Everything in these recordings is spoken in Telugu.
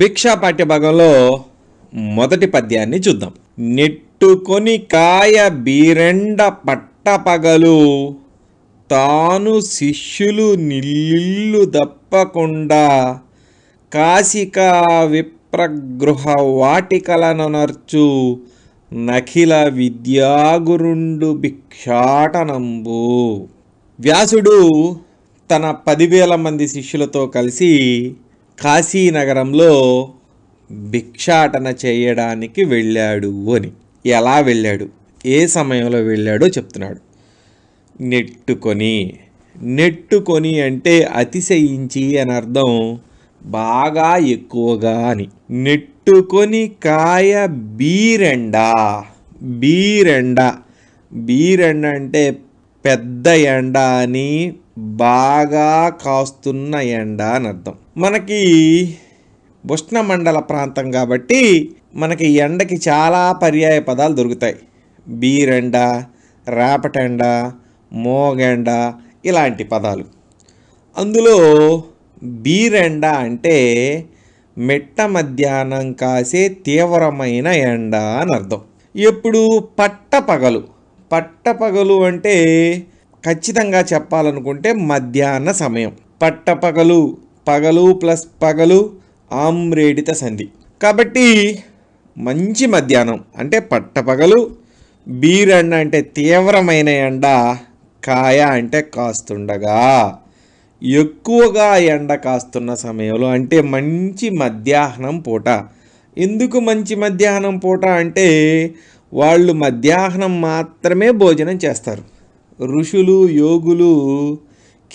భిక్షా పాఠ్యభాగంలో మొదటి పద్యాన్ని చూద్దాం నెట్టుకొని కాయ బీరెండ పట్టపగలు తాను శిష్యులు నిల్లు దప్పకుండా కాశిక విప్రగృహ వాటికలనర్చు నఖిల విద్యాగురుండు భిక్షాటనంబు వ్యాసుడు తన పదివేల మంది శిష్యులతో కలిసి కాశీనగరంలో భిక్షాటన చేయడానికి వెళ్ళాడు అని ఎలా వెళ్ళాడు ఏ సమయంలో వెళ్ళాడో చెప్తున్నాడు నెట్టుకొని నెట్టుకొని అంటే అతిశయించి అని అర్థం బాగా ఎక్కువగా అని నెట్టుకొని కాయ బీరెండా బీరెండ బీరెండ అంటే పెద్ద ఎండ అని బాగా కాస్తున్న ఎండ అని అర్థం మనకి ఉష్ణమండల ప్రాంతం కాబట్టి మనకి ఎండకి చాలా పర్యాయ పదాలు దొరుకుతాయి బీరెండ రేపటెండ మోగెండ ఇలాంటి పదాలు అందులో బీరెండ అంటే మెట్ట మధ్యాహ్నం కాసే తీవ్రమైన ఎండ అని అర్థం ఎప్పుడు పట్టపగలు పట్టపగలు అంటే ఖచ్చితంగా చెప్పాలనుకుంటే మధ్యాహ్న సమయం పట్టపగలు పగలు ప్లస్ పగలు ఆమ్రేడిత సంధి కాబట్టి మంచి మధ్యాహ్నం అంటే పట్టపగలు బీర్ ఎండ అంటే తీవ్రమైన ఎండ కాయ అంటే కాస్తుండగా ఎక్కువగా ఎండ కాస్తున్న సమయంలో అంటే మంచి మధ్యాహ్నం పూట ఎందుకు మంచి మధ్యాహ్నం పూట అంటే వాళ్ళు మధ్యాహ్నం మాత్రమే భోజనం చేస్తారు ఋషులు యోగులు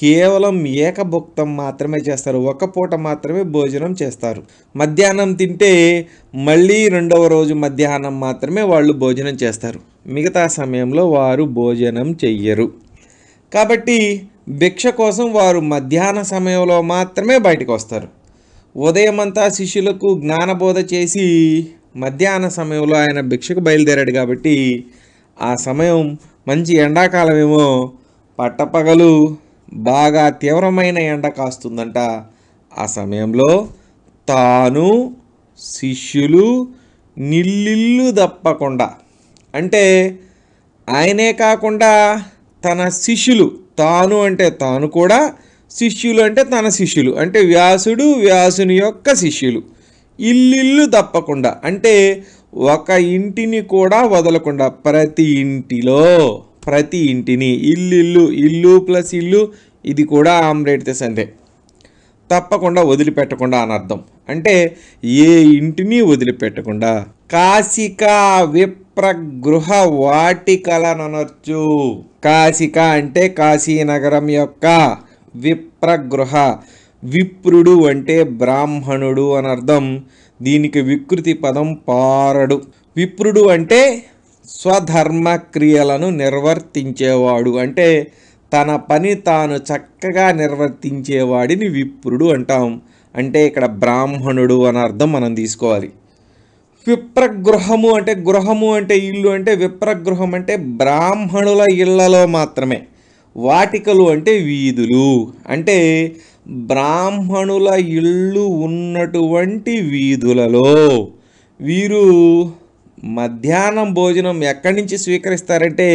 కేవలం ఏకభుక్తం మాత్రమే చేస్తారు ఒక పూట మాత్రమే భోజనం చేస్తారు మధ్యాహ్నం తింటే మళ్ళీ రెండవ రోజు మధ్యాహ్నం మాత్రమే వాళ్ళు భోజనం చేస్తారు మిగతా సమయంలో వారు భోజనం చెయ్యరు కాబట్టి భిక్ష కోసం వారు మధ్యాహ్న సమయంలో మాత్రమే బయటకు వస్తారు ఉదయమంతా శిష్యులకు జ్ఞానబోధ చేసి మధ్యాహ్న సమయంలో ఆయన భిక్షకు బయలుదేరాడు కాబట్టి ఆ సమయం మంచి ఎండాకాలమేమో పట్టపగలు బాగా తీవ్రమైన ఎండ కాస్తుందంట ఆ సమయంలో తాను శిష్యులు నిల్లిల్లు తప్పకుండా అంటే ఆయనే కాకుండా తన శిష్యులు తాను అంటే తాను కూడా శిష్యులు అంటే తన శిష్యులు అంటే వ్యాసుడు వ్యాసుని యొక్క శిష్యులు ఇల్లిల్లు తప్పకుండా అంటే ఒక ఇంటిని కూడా వదలకుండా ప్రతి ఇంటిలో ప్రతి ఇంటిని ఇల్లు ఇల్లు ఇల్లు ప్లస్ ఇల్లు ఇది కూడా ఆమ్రేట్స్ సందే తప్పకుండా వదిలిపెట్టకుండా అని అర్థం అంటే ఏ ఇంటిని వదిలిపెట్టకుండా కాశిక విప్రగృహ వాటికలనొచ్చు కాశిక అంటే కాశీనగరం యొక్క విప్ర గృహ విప్రుడు అంటే బ్రాహ్మణుడు అని అర్థం దీనికి వికృతి పదం పారడు విప్రుడు అంటే స్వధర్మ క్రియలను నిర్వర్తించేవాడు అంటే తన పని తాను చక్కగా నిర్వర్తించేవాడిని విప్రుడు అంటాం అంటే ఇక్కడ బ్రాహ్మణుడు అని అర్థం మనం తీసుకోవాలి విప్రగృహము అంటే గృహము అంటే ఇల్లు అంటే విప్రగృహం అంటే బ్రాహ్మణుల ఇళ్లలో మాత్రమే వాటికలు అంటే వీధులు అంటే బ్రాహ్మణుల ఇళ్ళు ఉన్నటువంటి వీధులలో వీరు మధ్యాహ్నం భోజనం ఎక్కడి నుంచి స్వీకరిస్తారంటే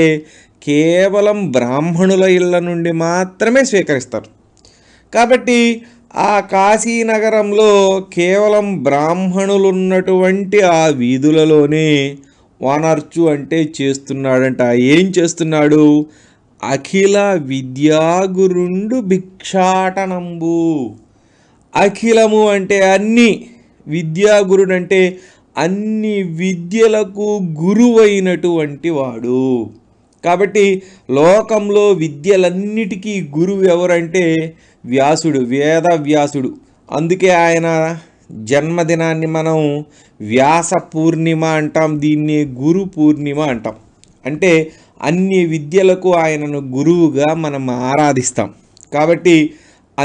కేవలం బ్రాహ్మణుల ఇళ్ళ నుండి మాత్రమే స్వీకరిస్తారు కాబట్టి ఆ కాశీనగరంలో కేవలం బ్రాహ్మణులు ఉన్నటువంటి ఆ వీధులలోనే వానర్చు అంటే చేస్తున్నాడంట ఏం చేస్తున్నాడు అఖిల విద్యాగురుండు భిక్షాటనంబు అఖిలము అంటే అన్ని విద్యాగురుడు అంటే అన్ని విద్యలకు గురువైనటువంటి వాడు కాబట్టి లోకంలో విద్యలన్నిటికీ గురువు ఎవరంటే వ్యాసుడు వేద వ్యాసుడు అందుకే ఆయన జన్మదినాన్ని మనం వ్యాస పూర్ణిమ అంటాం దీన్ని గురు పూర్ణిమ అంటాం అంటే అన్ని విద్యలకు ఆయనను గురువుగా మనం ఆరాధిస్తాం కాబట్టి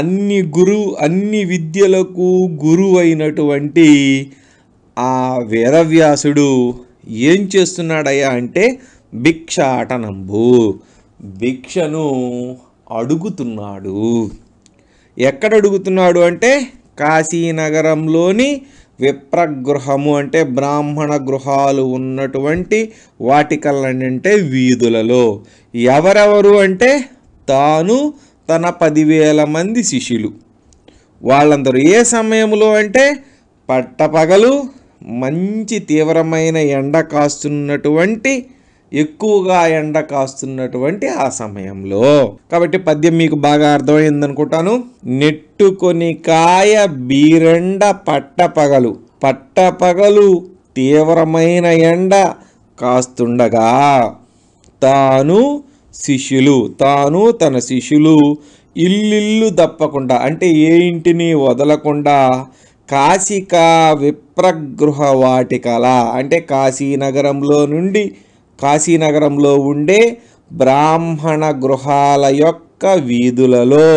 అన్ని గురువు అన్ని విద్యలకు గురువైనటువంటి ఆ వేదవ్యాసుడు ఏం చేస్తున్నాడయ్యా అంటే భిక్షాటనంబు భిక్షను అడుగుతున్నాడు ఎక్కడ అడుగుతున్నాడు అంటే కాశీనగరంలోని విప్రగృహము అంటే బ్రాహ్మణ గృహాలు ఉన్నటువంటి వాటికలంటే వీధులలో ఎవరెవరు అంటే తాను తన పదివేల మంది శిష్యులు వాళ్ళందరూ ఏ సమయంలో అంటే పట్టపగలు మంచి తీవ్రమైన ఎండ కాస్తున్నటువంటి ఎక్కువగా ఎండ కాస్తున్నటువంటి ఆ సమయంలో కాబట్టి పద్యం మీకు బాగా అర్థమైంది అనుకుంటాను నెట్టుకొని కాయ బీరెండ పట్టపగలు పట్టపగలు తీవ్రమైన ఎండ కాస్తుండగా తాను శిష్యులు తాను తన శిష్యులు ఇల్లిల్లు తప్పకుండా అంటే ఏ ఇంటిని వదలకుండా కాశికా విప్రగృహ వాటికల అంటే కాశీనగరంలో నుండి కాశీనగరంలో ఉండే బ్రాహ్మణ గృహాల యొక్క వీధులలో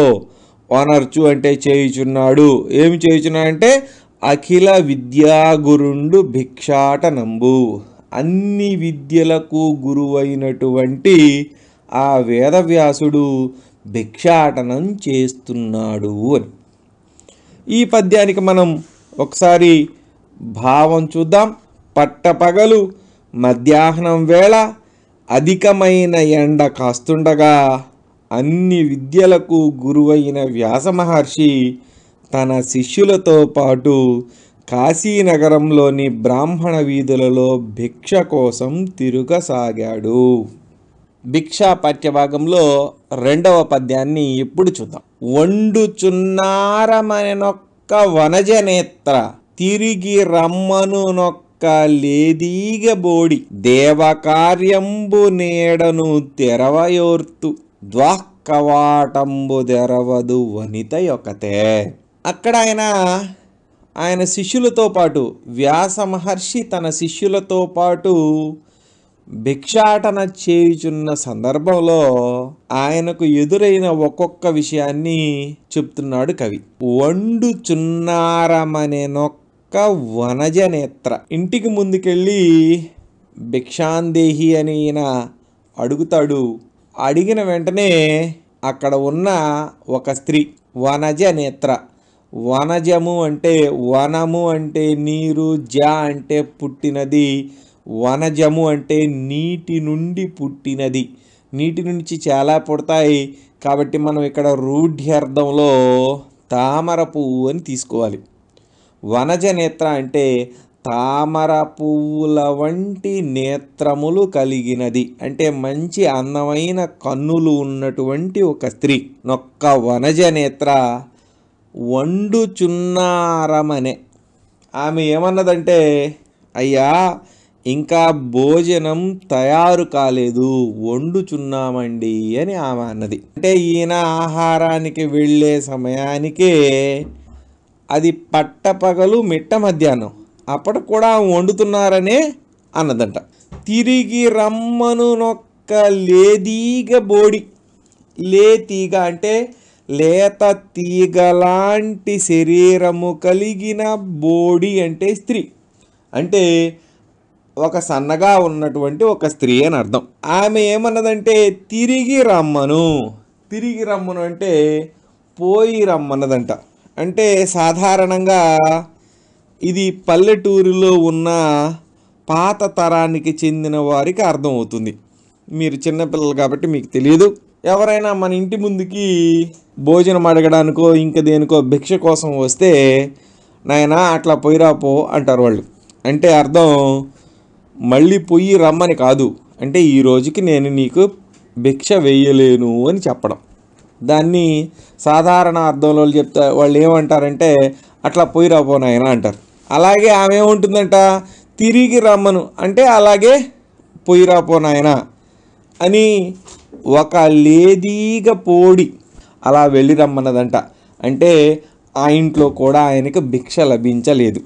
ఓనర్చు అంటే చేయుచున్నాడు ఏమి అంటే అఖిల విద్యాగురుండు నంబు అన్ని విద్యలకు గురువైనటువంటి ఆ వేదవ్యాసుడు భిక్షాటనం చేస్తున్నాడు అని ఈ పద్యానికి మనం ఒకసారి భావం చూద్దాం పట్టపగలు మధ్యాహ్నం వేళ అధికమైన ఎండ కాస్తుండగా అన్ని విద్యలకు గురువైన వ్యాస మహర్షి తన శిష్యులతో పాటు కాశీనగరంలోని బ్రాహ్మణ వీధులలో భిక్ష కోసం తిరుగసాగాడు భిక్షా పాఠ్యభాగంలో రెండవ పద్యాన్ని ఇప్పుడు చూద్దాం వండుచున్నారమనొక్క వనజనేత్ర తిరిగి రమ్మనునొక్క బోడి దేవకార్యంబు నేడను తెరవయోర్తు ద్వాక్కవాటంబు తెరవదు వనిత యొక్కతే అక్కడ ఆయన ఆయన శిష్యులతో పాటు వ్యాస మహర్షి తన శిష్యులతో పాటు భిక్షాటన చేయుచున్న సందర్భంలో ఆయనకు ఎదురైన ఒక్కొక్క విషయాన్ని చెప్తున్నాడు కవి వనజ వనజనేత్ర ఇంటికి ముందుకెళ్ళి భిక్షాందేహి అని ఈయన అడుగుతాడు అడిగిన వెంటనే అక్కడ ఉన్న ఒక స్త్రీ వనజ నేత్ర వనజము అంటే వనము అంటే నీరు జ అంటే పుట్టినది వనజము అంటే నీటి నుండి పుట్టినది నీటి నుంచి చాలా పుడతాయి కాబట్టి మనం ఇక్కడ రూఢ్యర్థంలో తామర పువ్వు అని తీసుకోవాలి వనజ నేత్ర అంటే తామర పువ్వుల వంటి నేత్రములు కలిగినది అంటే మంచి అందమైన కన్నులు ఉన్నటువంటి ఒక స్త్రీ నొక్క వనజ నేత్ర వండుచున్నారమనే ఆమె ఏమన్నదంటే అయ్యా ఇంకా భోజనం తయారు కాలేదు వండుచున్నామండి అని ఆమె అన్నది అంటే ఈయన ఆహారానికి వెళ్ళే సమయానికే అది పట్టపగలు మిట్ట మధ్యాహ్నం అప్పటికి కూడా వండుతున్నారనే అన్నదంట తిరిగి రమ్మను నొక్క లేదీగ బోడి లే తీగ అంటే లేత తీగలాంటి శరీరము కలిగిన బోడి అంటే స్త్రీ అంటే ఒక సన్నగా ఉన్నటువంటి ఒక స్త్రీ అని అర్థం ఆమె ఏమన్నదంటే తిరిగి రమ్మను తిరిగి రమ్మను అంటే పోయి రమ్మన్నదంట అంటే సాధారణంగా ఇది పల్లెటూరులో ఉన్న పాత తరానికి చెందిన వారికి అర్థం అవుతుంది మీరు చిన్నపిల్లలు కాబట్టి మీకు తెలియదు ఎవరైనా మన ఇంటి ముందుకి భోజనం అడగడానికో ఇంక దేనికో భిక్ష కోసం వస్తే నాయన అట్లా పోయిరాపో అంటారు వాళ్ళు అంటే అర్థం మళ్ళీ పొయ్యి రమ్మని కాదు అంటే ఈ రోజుకి నేను నీకు భిక్ష వేయలేను అని చెప్పడం దాన్ని సాధారణ అర్థంలో చెప్తా వాళ్ళు ఏమంటారంటే అట్లా పోయి రాబోనాయన అంటారు అలాగే ఆమె ఏముంటుందంట తిరిగి రమ్మను అంటే అలాగే పోయి రాపోనాయన అని ఒక లేదీగా పోడి అలా వెళ్ళి రమ్మన్నదంట అంటే ఆ ఇంట్లో కూడా ఆయనకు భిక్ష లభించలేదు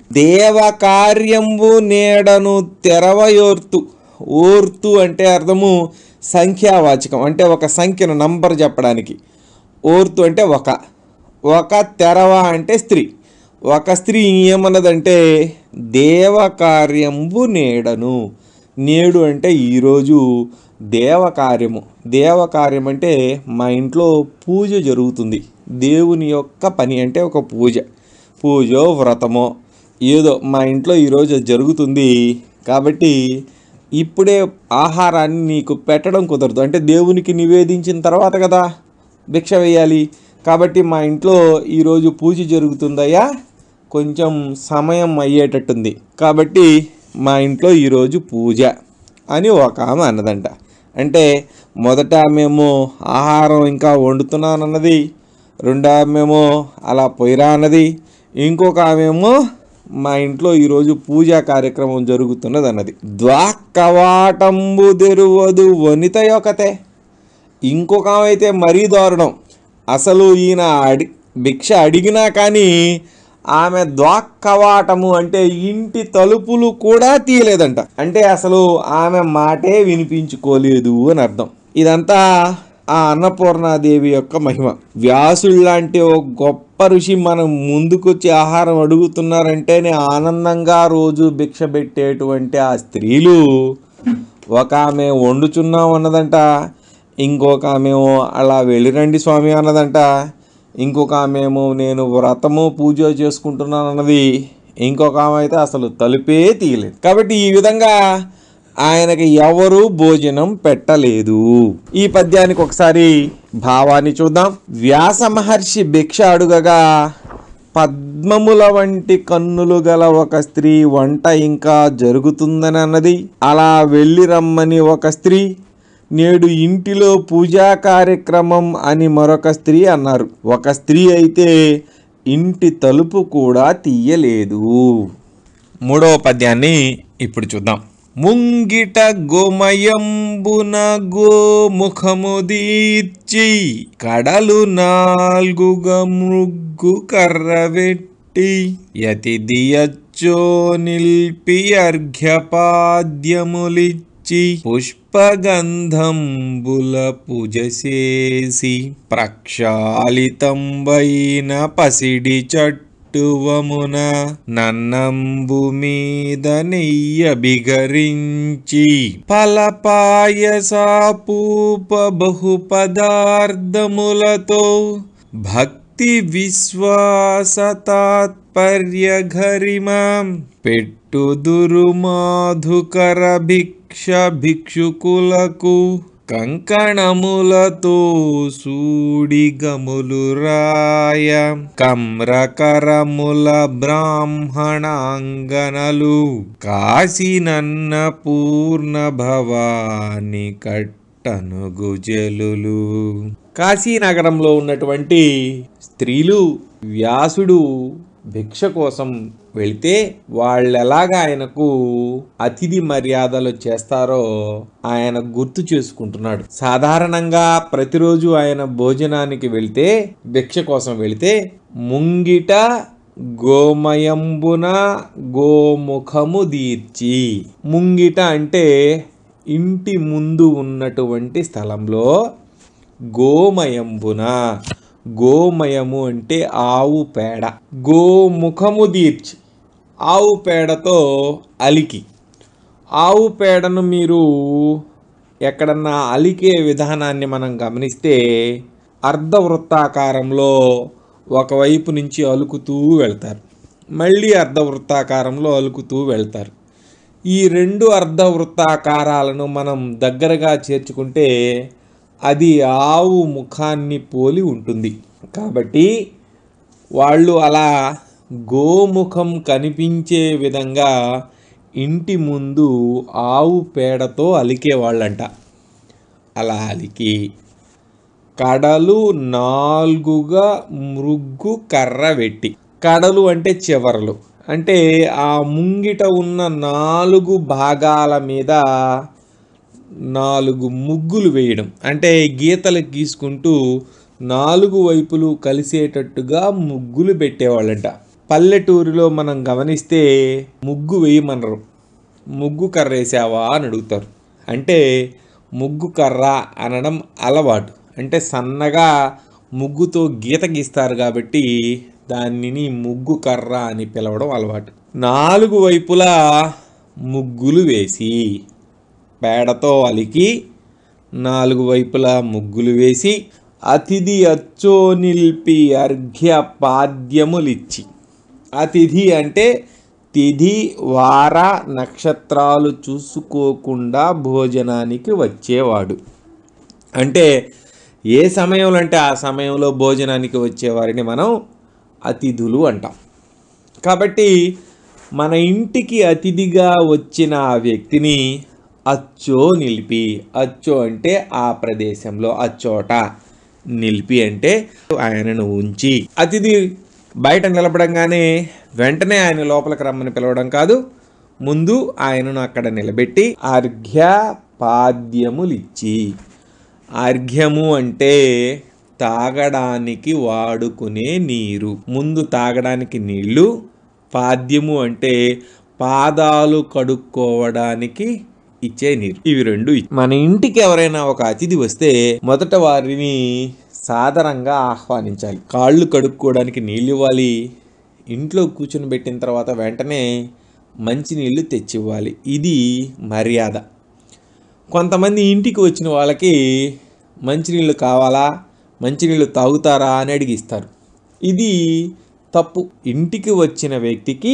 కార్యంబు నేడను తెరవయోర్తు ఓర్తు అంటే అర్థము సంఖ్యావాచకం అంటే ఒక సంఖ్యను నంబర్ చెప్పడానికి ఓర్తు అంటే ఒక ఒక తెరవ అంటే స్త్రీ ఒక స్త్రీ ఏమన్నదంటే కార్యంబు నేడను నేడు అంటే ఈరోజు దేవకార్యము దేవకార్యం అంటే మా ఇంట్లో పూజ జరుగుతుంది దేవుని యొక్క పని అంటే ఒక పూజ పూజో వ్రతమో ఏదో మన ఇంట్లో ఈరోజు జరుగుతుంది కాబట్టి ఇప్పుడే ఆహారాన్ని నీకు పెట్టడం కుదరదు అంటే దేవునికి నివేదించిన తర్వాత కదా భిక్ష వేయాలి కాబట్టి మా ఇంట్లో ఈరోజు పూజ జరుగుతుందయ్యా కొంచెం సమయం అయ్యేటట్టుంది కాబట్టి మా ఇంట్లో ఈరోజు పూజ అని ఒక ఆమె అన్నదంట అంటే మొదట మేము ఆహారం ఇంకా వండుతున్నానన్నది రెండో అలా పొయ్యిరా అన్నది ఇంకొక ఆమెమో మా ఇంట్లో ఈరోజు పూజా కార్యక్రమం జరుగుతున్నది అన్నది ద్వాక్కవాటంబు తెరువదు వనిత యొక్కతే ఇంకొక ఆమె అయితే మరీ దారుణం అసలు ఈయన అడి భిక్ష అడిగినా కానీ ఆమె ద్వాక్కవాటము అంటే ఇంటి తలుపులు కూడా తీయలేదంట అంటే అసలు ఆమె మాటే వినిపించుకోలేదు అని అర్థం ఇదంతా ఆ అన్నపూర్ణాదేవి యొక్క మహిమ వ్యాసుడు లాంటి ఒక గొప్ప ఋషి మనం ముందుకొచ్చి ఆహారం అడుగుతున్నారంటేనే ఆనందంగా రోజు భిక్ష పెట్టేటువంటి ఆ స్త్రీలు ఒక ఆమె వండుచున్నాం అన్నదంట ఇంకొక ఆమెమో అలా వెళ్ళిరండి స్వామి అన్నదంట ఇంకొక ఆమెమో నేను వ్రతము పూజ చేసుకుంటున్నాను అన్నది ఇంకొక ఆమె అయితే అసలు తలుపే తీయలేదు కాబట్టి ఈ విధంగా ఆయనకి ఎవరు భోజనం పెట్టలేదు ఈ పద్యానికి ఒకసారి భావాన్ని చూద్దాం వ్యాస మహర్షి భిక్ష అడుగగా పద్మముల వంటి కన్నులు గల ఒక స్త్రీ వంట ఇంకా జరుగుతుందని అన్నది అలా వెళ్ళి రమ్మని ఒక స్త్రీ నేడు ఇంటిలో పూజా కార్యక్రమం అని మరొక స్త్రీ అన్నారు ఒక స్త్రీ అయితే ఇంటి తలుపు కూడా తీయలేదు మూడవ పద్యాన్ని ఇప్పుడు చూద్దాం ముంగిట గోమయంబున దీర్చి కడలు నాలుగు మృగ్గు కర్రవెట్టి యతిదియచ్చో నిల్పి అర్ఘ్యపాద్యములిచ్చి పుష్పగంధంబుల పూజ చేసి ప్రక్షాళితంబైన పసిడి చట్టు నటువమున నన్నంబు మీద నెయ్య బిగరించి ఫలపాయసాపూప బహు పదార్థములతో భక్తి విశ్వాస తాత్పర్య ఘరిమాం పెట్టుదురు మాధుకర భిక్ష భిక్షుకులకు కంకణములతో సూడిగములు రాయ కమ్రకరముల బ్రాహ్మణాంగనలు కాసినన్న పూర్ణ భవాని కట్టనుగు జలులు కాశీనగరంలో ఉన్నటువంటి స్త్రీలు వ్యాసుడు భిక్ష కోసం వెళితే వాళ్ళెలాగా ఆయనకు అతిథి మర్యాదలు చేస్తారో ఆయన గుర్తు చేసుకుంటున్నాడు సాధారణంగా ప్రతిరోజు ఆయన భోజనానికి వెళితే భిక్ష కోసం వెళితే ముంగిట గోమయంబున గోముఖము దీర్చి ముంగిట అంటే ఇంటి ముందు ఉన్నటువంటి స్థలంలో గోమయంబున గోమయము అంటే ఆవు పేడ గోముఖము దీర్చి ఆవు పేడతో అలికి ఆవు పేడను మీరు ఎక్కడన్నా అలికే విధానాన్ని మనం గమనిస్తే అర్ధవృత్తాకారంలో ఒకవైపు నుంచి అలుకుతూ వెళ్తారు మళ్ళీ అర్ధవృత్తాకారంలో అలుకుతూ వెళ్తారు ఈ రెండు అర్ధవృత్తాకారాలను మనం దగ్గరగా చేర్చుకుంటే అది ఆవు ముఖాన్ని పోలి ఉంటుంది కాబట్టి వాళ్ళు అలా గోముఖం కనిపించే విధంగా ఇంటి ముందు ఆవు పేడతో అలికేవాళ్ళంట అలా అలికి కడలు నాలుగుగా మృగ్గు కర్ర పెట్టి కడలు అంటే చివరలు అంటే ఆ ముంగిట ఉన్న నాలుగు భాగాల మీద నాలుగు ముగ్గులు వేయడం అంటే గీతలు గీసుకుంటూ నాలుగు వైపులు కలిసేటట్టుగా ముగ్గులు పెట్టేవాళ్ళంట పల్లెటూరులో మనం గమనిస్తే ముగ్గు వేయమనరు ముగ్గు కర్ర వేసావా అని అడుగుతారు అంటే ముగ్గు కర్ర అనడం అలవాటు అంటే సన్నగా ముగ్గుతో గీత గీస్తారు కాబట్టి దానిని ముగ్గు కర్ర అని పిలవడం అలవాటు నాలుగు వైపులా ముగ్గులు వేసి పేడతో అలికి నాలుగు వైపులా ముగ్గులు వేసి అతిథి అచ్చో నిలిపి అర్ఘ్య పాద్యములిచ్చి అతిథి అంటే తిథి వార నక్షత్రాలు చూసుకోకుండా భోజనానికి వచ్చేవాడు అంటే ఏ సమయంలో అంటే ఆ సమయంలో భోజనానికి వచ్చేవారిని మనం అతిథులు అంటాం కాబట్టి మన ఇంటికి అతిథిగా వచ్చిన ఆ వ్యక్తిని అచ్చో నిలిపి అచ్చో అంటే ఆ ప్రదేశంలో అచ్చోట నిలిపి అంటే ఆయనను ఉంచి అతిథి బయట నిలబడంగానే వెంటనే ఆయన లోపలికి రమ్మని పిలవడం కాదు ముందు ఆయనను అక్కడ నిలబెట్టి అర్ఘ్య పాద్యములిచ్చి అర్ఘ్యము అంటే తాగడానికి వాడుకునే నీరు ముందు తాగడానికి నీళ్లు పాద్యము అంటే పాదాలు కడుక్కోవడానికి ఇచ్చే నీరు ఇవి రెండు మన ఇంటికి ఎవరైనా ఒక అతిథి వస్తే మొదట వారిని సాధారణంగా ఆహ్వానించాలి కాళ్ళు కడుక్కోవడానికి నీళ్ళు ఇవ్వాలి ఇంట్లో కూర్చొని పెట్టిన తర్వాత వెంటనే మంచి నీళ్ళు తెచ్చివ్వాలి ఇది మర్యాద కొంతమంది ఇంటికి వచ్చిన వాళ్ళకి మంచినీళ్ళు కావాలా మంచినీళ్ళు తాగుతారా అని అడిగిస్తారు ఇది తప్పు ఇంటికి వచ్చిన వ్యక్తికి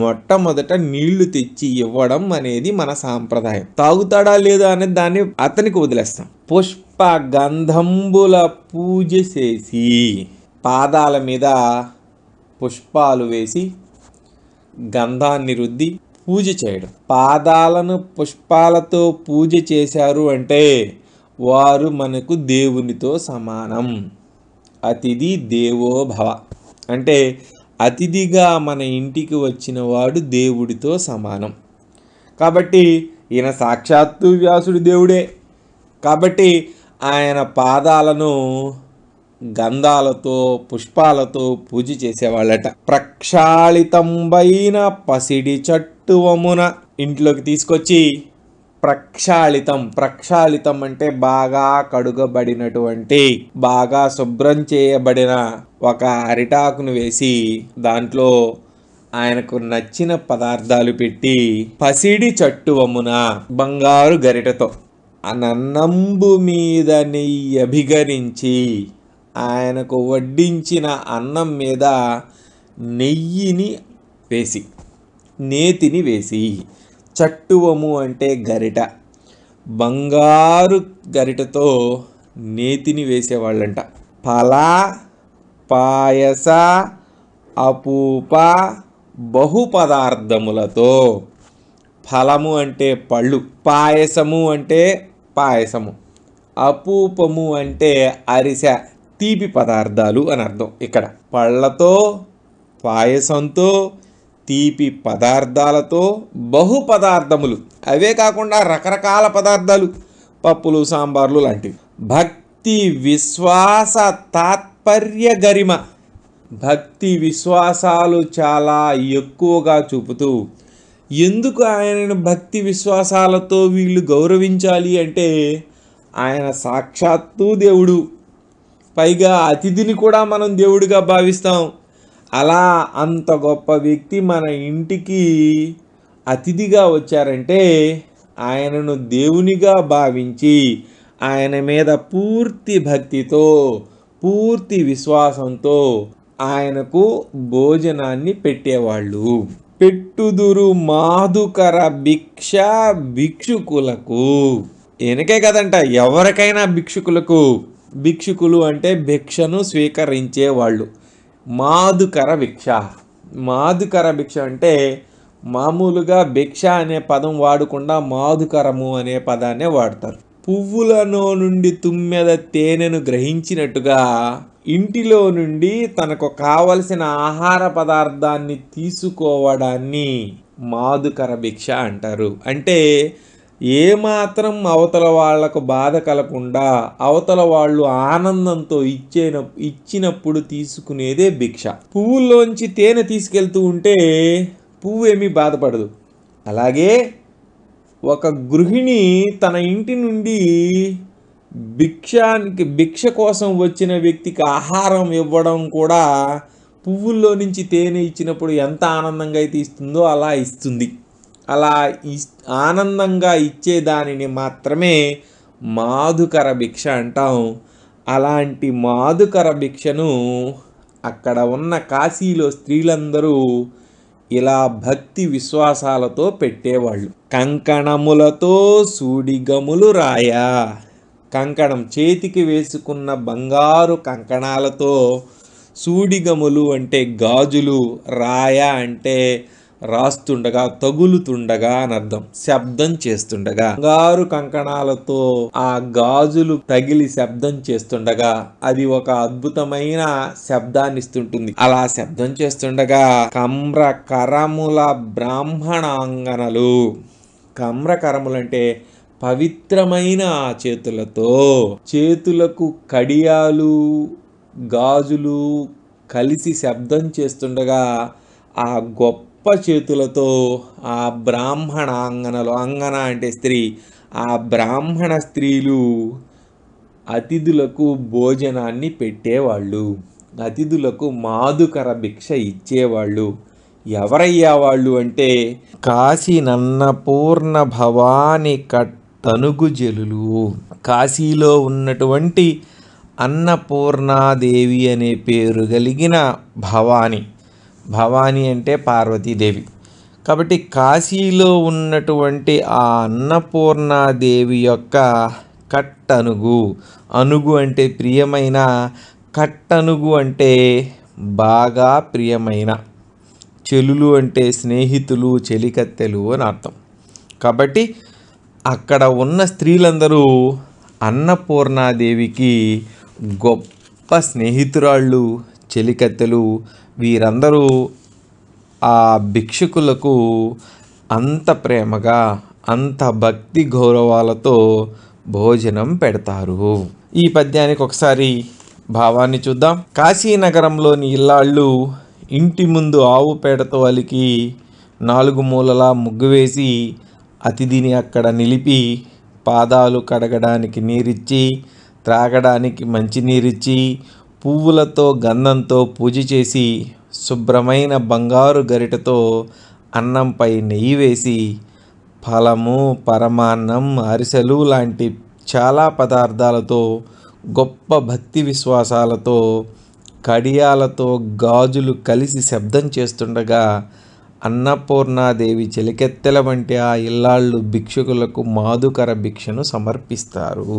మొట్టమొదట నీళ్లు తెచ్చి ఇవ్వడం అనేది మన సాంప్రదాయం తాగుతాడా లేదా అనేది దాన్ని అతనికి వదిలేస్తాం పుష్ప గంధంబుల పూజ చేసి పాదాల మీద పుష్పాలు వేసి గంధాన్ని రుద్ది పూజ చేయడం పాదాలను పుష్పాలతో పూజ చేశారు అంటే వారు మనకు దేవునితో సమానం అతిథి దేవోభవ అంటే అతిథిగా మన ఇంటికి వచ్చిన వాడు దేవుడితో సమానం కాబట్టి ఈయన సాక్షాత్తు వ్యాసుడు దేవుడే కాబట్టి ఆయన పాదాలను గంధాలతో పుష్పాలతో పూజ చేసేవాళ్ళట ప్రక్షాళితంబైన పసిడి చట్టువమున ఇంట్లోకి తీసుకొచ్చి ప్రక్షాళితం ప్రక్షాళితం అంటే బాగా కడుగబడినటువంటి బాగా శుభ్రం చేయబడిన ఒక అరిటాకును వేసి దాంట్లో ఆయనకు నచ్చిన పదార్థాలు పెట్టి పసిడి చట్టువమున బంగారు గరిటతో అనంబు మీద నెయ్యి అభిగరించి ఆయనకు వడ్డించిన అన్నం మీద నెయ్యిని వేసి నేతిని వేసి చట్టువము అంటే గరిట బంగారు గరిటతో నేతిని వేసేవాళ్ళంట పల పాయస అపూప బహు పదార్థములతో ఫలము అంటే పళ్ళు పాయసము అంటే పాయసము అపూపము అంటే అరిసె తీపి పదార్థాలు అని అర్థం ఇక్కడ పళ్ళతో పాయసంతో తీపి పదార్థాలతో బహు పదార్థములు అవే కాకుండా రకరకాల పదార్థాలు పప్పులు సాంబార్లు లాంటివి భక్తి విశ్వాస తాత్పర్య గరిమ భక్తి విశ్వాసాలు చాలా ఎక్కువగా చూపుతూ ఎందుకు ఆయనను భక్తి విశ్వాసాలతో వీళ్ళు గౌరవించాలి అంటే ఆయన సాక్షాత్తు దేవుడు పైగా అతిథిని కూడా మనం దేవుడిగా భావిస్తాం అలా అంత గొప్ప వ్యక్తి మన ఇంటికి అతిథిగా వచ్చారంటే ఆయనను దేవునిగా భావించి ఆయన మీద పూర్తి భక్తితో పూర్తి విశ్వాసంతో ఆయనకు భోజనాన్ని పెట్టేవాళ్ళు పెట్టుదురు మాధుకర భిక్ష భిక్షుకులకు వెనకే కదంట ఎవరికైనా భిక్షుకులకు భిక్షుకులు అంటే భిక్షను స్వీకరించేవాళ్ళు మాధుకర భిక్ష మాధుకర భిక్ష అంటే మామూలుగా భిక్ష అనే పదం వాడకుండా మాధుకరము అనే పదాన్నే వాడతారు పువ్వులలో నుండి తుమ్మెద తేనెను గ్రహించినట్టుగా ఇంటిలో నుండి తనకు కావలసిన ఆహార పదార్థాన్ని తీసుకోవడాన్ని మాధుకర భిక్ష అంటారు అంటే ఏమాత్రం అవతల వాళ్లకు బాధ కలగకుండా అవతల వాళ్ళు ఆనందంతో ఇచ్చేన ఇచ్చినప్పుడు తీసుకునేదే భిక్ష పువ్వుల్లోంచి తేనె తీసుకెళ్తూ ఉంటే పువ్వు ఏమీ బాధపడదు అలాగే ఒక గృహిణి తన ఇంటి నుండి భిక్షానికి భిక్ష కోసం వచ్చిన వ్యక్తికి ఆహారం ఇవ్వడం కూడా పువ్వుల్లో నుంచి తేనె ఇచ్చినప్పుడు ఎంత ఆనందంగా అయితే ఇస్తుందో అలా ఇస్తుంది అలా ఆనందంగా ఇచ్చేదానిని మాత్రమే మాధుకర భిక్ష అంటాం అలాంటి మాధుకర భిక్షను అక్కడ ఉన్న కాశీలో స్త్రీలందరూ ఇలా భక్తి విశ్వాసాలతో పెట్టేవాళ్ళు కంకణములతో సూడిగములు రాయా కంకణం చేతికి వేసుకున్న బంగారు కంకణాలతో సూడిగములు అంటే గాజులు రాయా అంటే రాస్తుండగా తగులుతుండగా అని అర్థం శబ్దం చేస్తుండగా బంగారు కంకణాలతో ఆ గాజులు తగిలి శబ్దం చేస్తుండగా అది ఒక అద్భుతమైన శబ్దాన్ని ఇస్తుంటుంది అలా శబ్దం చేస్తుండగా కమ్ర కరముల బ్రాహ్మణాంగనలు కమ్ర కరములంటే పవిత్రమైన చేతులతో చేతులకు కడియాలు గాజులు కలిసి శబ్దం చేస్తుండగా ఆ గొప్ప అప్ప చేతులతో ఆ బ్రాహ్మణ అంగనలో అంగన అంటే స్త్రీ ఆ బ్రాహ్మణ స్త్రీలు అతిథులకు భోజనాన్ని పెట్టేవాళ్ళు అతిథులకు మాదుకర భిక్ష ఇచ్చేవాళ్ళు ఎవరయ్యా వాళ్ళు అంటే కాశీనన్నపూర్ణ భవాని కట్టనుగు జలులు కాశీలో ఉన్నటువంటి అన్నపూర్ణాదేవి అనే పేరు కలిగిన భవాని భవానీ అంటే పార్వతీదేవి కాబట్టి కాశీలో ఉన్నటువంటి ఆ అన్నపూర్ణాదేవి యొక్క కట్టనుగు అనుగు అంటే ప్రియమైన కట్టనుగు అంటే బాగా ప్రియమైన చెలులు అంటే స్నేహితులు చెలికత్తెలు అని అర్థం కాబట్టి అక్కడ ఉన్న స్త్రీలందరూ అన్నపూర్ణాదేవికి గొప్ప స్నేహితురాళ్ళు చెలికత్తెలు వీరందరూ ఆ భిక్షుకులకు అంత ప్రేమగా అంత భక్తి గౌరవాలతో భోజనం పెడతారు ఈ పద్యానికి ఒకసారి భావాన్ని చూద్దాం కాశీనగరంలోని ఇల్లాళ్ళు ఇంటి ముందు ఆవు పేడతో అలికి నాలుగు మూలలా ముగ్గు వేసి అతిథిని అక్కడ నిలిపి పాదాలు కడగడానికి నీరిచ్చి త్రాగడానికి మంచినీరిచ్చి పువ్వులతో గంధంతో పూజ చేసి శుభ్రమైన బంగారు గరిటతో అన్నంపై నెయ్యి వేసి ఫలము పరమాన్నం అరిసెలు లాంటి చాలా పదార్థాలతో గొప్ప భక్తి విశ్వాసాలతో కడియాలతో గాజులు కలిసి శబ్దం చేస్తుండగా అన్నపూర్ణాదేవి చెలికెత్తెల వంటి ఆ ఇల్లాళ్ళు భిక్షుకులకు మాధుకర భిక్షను సమర్పిస్తారు